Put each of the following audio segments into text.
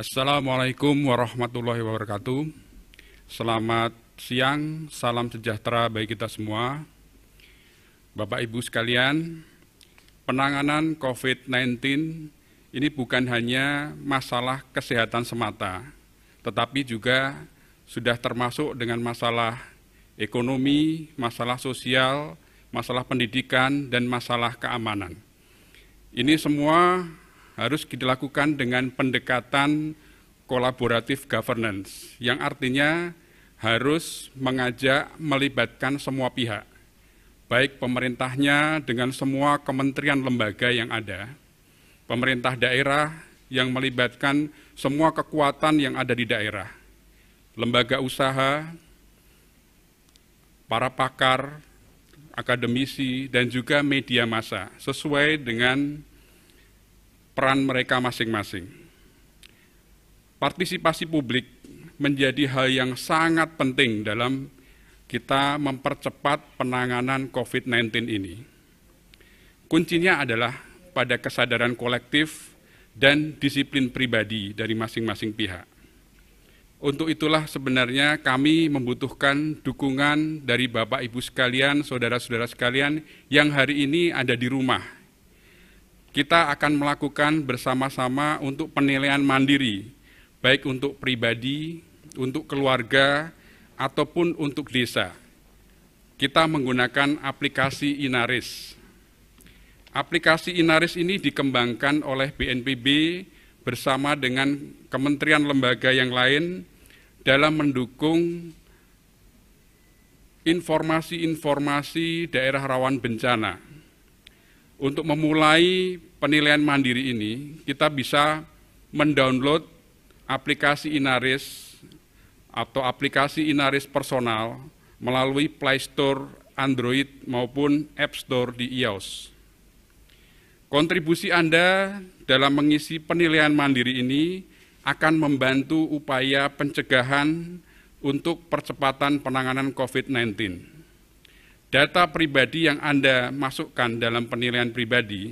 Assalamualaikum warahmatullahi wabarakatuh. Selamat siang, salam sejahtera bagi kita semua. Bapak Ibu sekalian, penanganan COVID-19 ini bukan hanya masalah kesehatan semata, tetapi juga sudah termasuk dengan masalah ekonomi, masalah sosial, masalah pendidikan, dan masalah keamanan. Ini semua harus dilakukan dengan pendekatan kolaboratif governance, yang artinya harus mengajak melibatkan semua pihak, baik pemerintahnya dengan semua kementerian lembaga yang ada, pemerintah daerah yang melibatkan semua kekuatan yang ada di daerah, lembaga usaha, para pakar, akademisi, dan juga media massa, sesuai dengan peran mereka masing-masing. Partisipasi publik menjadi hal yang sangat penting dalam kita mempercepat penanganan COVID-19 ini. Kuncinya adalah pada kesadaran kolektif dan disiplin pribadi dari masing-masing pihak. Untuk itulah sebenarnya kami membutuhkan dukungan dari Bapak Ibu sekalian, saudara-saudara sekalian yang hari ini ada di rumah kita akan melakukan bersama-sama untuk penilaian mandiri, baik untuk pribadi, untuk keluarga, ataupun untuk desa. Kita menggunakan aplikasi Inaris. Aplikasi Inaris ini dikembangkan oleh BNPB bersama dengan kementerian lembaga yang lain dalam mendukung informasi-informasi daerah rawan bencana untuk memulai penilaian mandiri ini, kita bisa mendownload aplikasi Inaris atau aplikasi Inaris personal melalui Play Store Android maupun App Store di iOS. Kontribusi Anda dalam mengisi penilaian mandiri ini akan membantu upaya pencegahan untuk percepatan penanganan COVID-19 data pribadi yang Anda masukkan dalam penilaian pribadi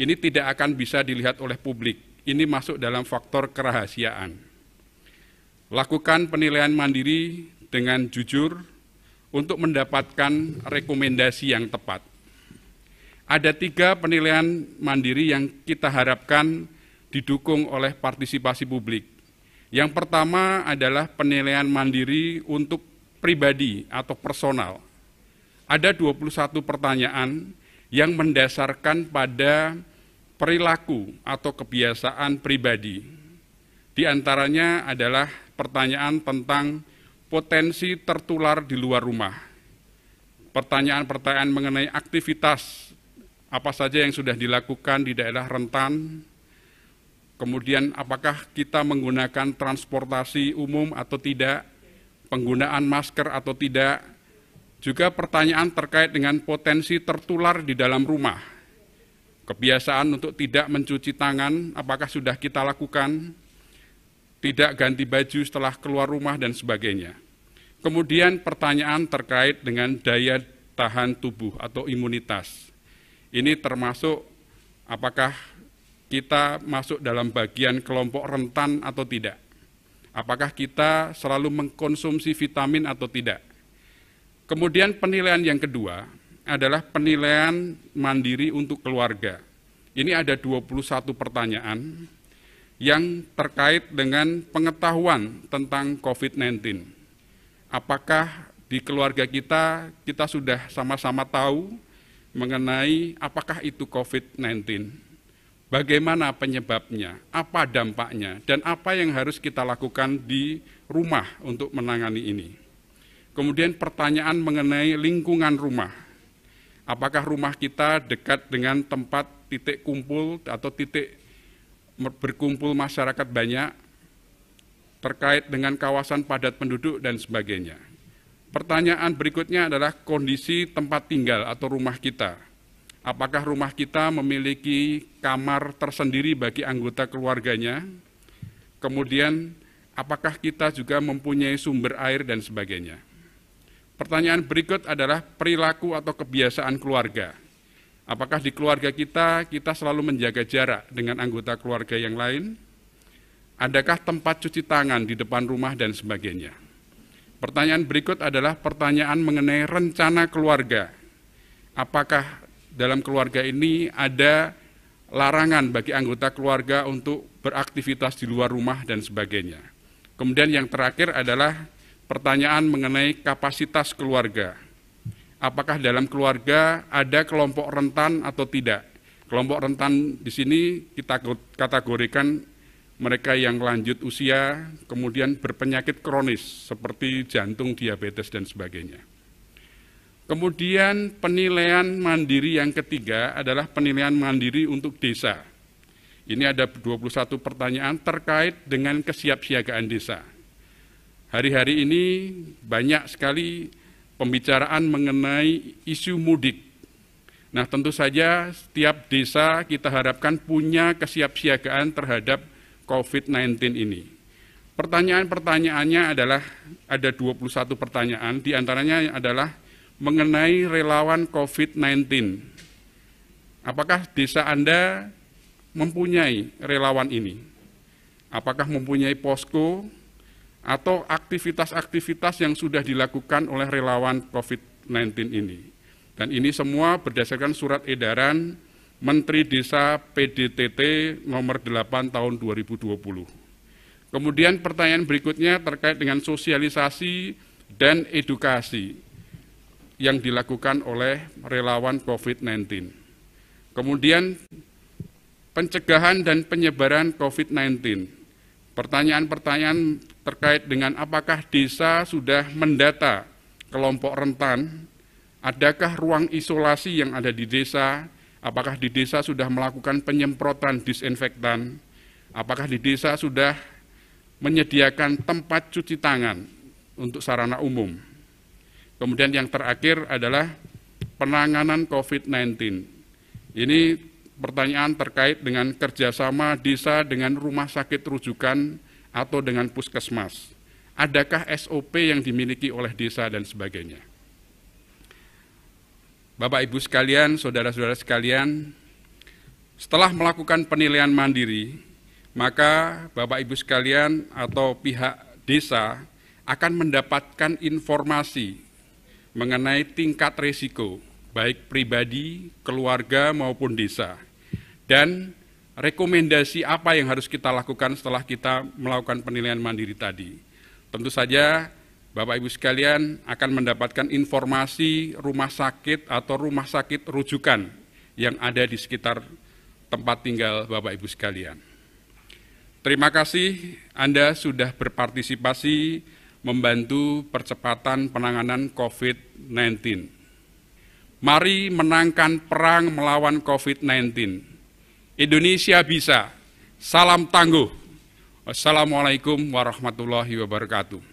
ini tidak akan bisa dilihat oleh publik. Ini masuk dalam faktor kerahasiaan. Lakukan penilaian mandiri dengan jujur untuk mendapatkan rekomendasi yang tepat. Ada tiga penilaian mandiri yang kita harapkan didukung oleh partisipasi publik. Yang pertama adalah penilaian mandiri untuk pribadi atau personal ada 21 pertanyaan yang mendasarkan pada perilaku atau kebiasaan pribadi. Di antaranya adalah pertanyaan tentang potensi tertular di luar rumah. Pertanyaan-pertanyaan mengenai aktivitas apa saja yang sudah dilakukan di daerah rentan. Kemudian apakah kita menggunakan transportasi umum atau tidak? Penggunaan masker atau tidak? Juga pertanyaan terkait dengan potensi tertular di dalam rumah. Kebiasaan untuk tidak mencuci tangan, apakah sudah kita lakukan? Tidak ganti baju setelah keluar rumah dan sebagainya. Kemudian pertanyaan terkait dengan daya tahan tubuh atau imunitas. Ini termasuk apakah kita masuk dalam bagian kelompok rentan atau tidak apakah kita selalu mengkonsumsi vitamin atau tidak. Kemudian penilaian yang kedua adalah penilaian mandiri untuk keluarga. Ini ada 21 pertanyaan yang terkait dengan pengetahuan tentang COVID-19. Apakah di keluarga kita kita sudah sama-sama tahu mengenai apakah itu COVID-19? Bagaimana penyebabnya? Apa dampaknya? Dan apa yang harus kita lakukan di rumah untuk menangani ini? Kemudian pertanyaan mengenai lingkungan rumah. Apakah rumah kita dekat dengan tempat titik kumpul atau titik berkumpul masyarakat banyak terkait dengan kawasan padat penduduk dan sebagainya. Pertanyaan berikutnya adalah kondisi tempat tinggal atau rumah kita. Apakah rumah kita memiliki kamar tersendiri bagi anggota keluarganya? Kemudian, apakah kita juga mempunyai sumber air dan sebagainya? Pertanyaan berikut adalah perilaku atau kebiasaan keluarga. Apakah di keluarga kita kita selalu menjaga jarak dengan anggota keluarga yang lain? Adakah tempat cuci tangan di depan rumah dan sebagainya? Pertanyaan berikut adalah pertanyaan mengenai rencana keluarga. Apakah dalam keluarga ini ada larangan bagi anggota keluarga untuk beraktivitas di luar rumah dan sebagainya? Kemudian yang terakhir adalah pertanyaan mengenai kapasitas keluarga. Apakah dalam keluarga ada kelompok rentan atau tidak? Kelompok rentan di sini kita kategorikan mereka yang lanjut usia, kemudian berpenyakit kronis seperti jantung, diabetes, dan sebagainya. Kemudian penilaian mandiri yang ketiga adalah penilaian mandiri untuk desa. Ini ada 21 pertanyaan terkait dengan kesiapsiagaan desa. Hari-hari ini banyak sekali pembicaraan mengenai isu mudik. Nah, tentu saja setiap desa kita harapkan punya kesiapsiagaan terhadap COVID-19 ini. Pertanyaan-pertanyaannya adalah ada 21 pertanyaan, di antaranya adalah mengenai relawan COVID-19. Apakah desa Anda mempunyai relawan ini? Apakah mempunyai posko atau aktivitas-aktivitas yang sudah dilakukan oleh relawan COVID-19 ini. Dan ini semua berdasarkan surat edaran Menteri Desa PDTT nomor 8 tahun 2020. Kemudian pertanyaan berikutnya terkait dengan sosialisasi dan edukasi yang dilakukan oleh relawan COVID-19. Kemudian pencegahan dan penyebaran COVID-19 Pertanyaan-pertanyaan terkait dengan apakah desa sudah mendata kelompok rentan, adakah ruang isolasi yang ada di desa, apakah di desa sudah melakukan penyemprotan disinfektan, apakah di desa sudah menyediakan tempat cuci tangan untuk sarana umum. Kemudian yang terakhir adalah penanganan COVID-19. Ini pertanyaan terkait dengan kerjasama desa dengan rumah sakit rujukan atau dengan puskesmas. Adakah SOP yang dimiliki oleh desa dan sebagainya? Bapak Ibu sekalian, saudara-saudara sekalian, setelah melakukan penilaian mandiri, maka Bapak Ibu sekalian atau pihak desa akan mendapatkan informasi mengenai tingkat risiko baik pribadi, keluarga maupun desa dan rekomendasi apa yang harus kita lakukan setelah kita melakukan penilaian mandiri tadi. Tentu saja Bapak Ibu sekalian akan mendapatkan informasi rumah sakit atau rumah sakit rujukan yang ada di sekitar tempat tinggal Bapak Ibu sekalian. Terima kasih Anda sudah berpartisipasi membantu percepatan penanganan COVID-19. Mari menangkan perang melawan COVID-19 Indonesia bisa. Salam tangguh. Assalamualaikum warahmatullahi wabarakatuh.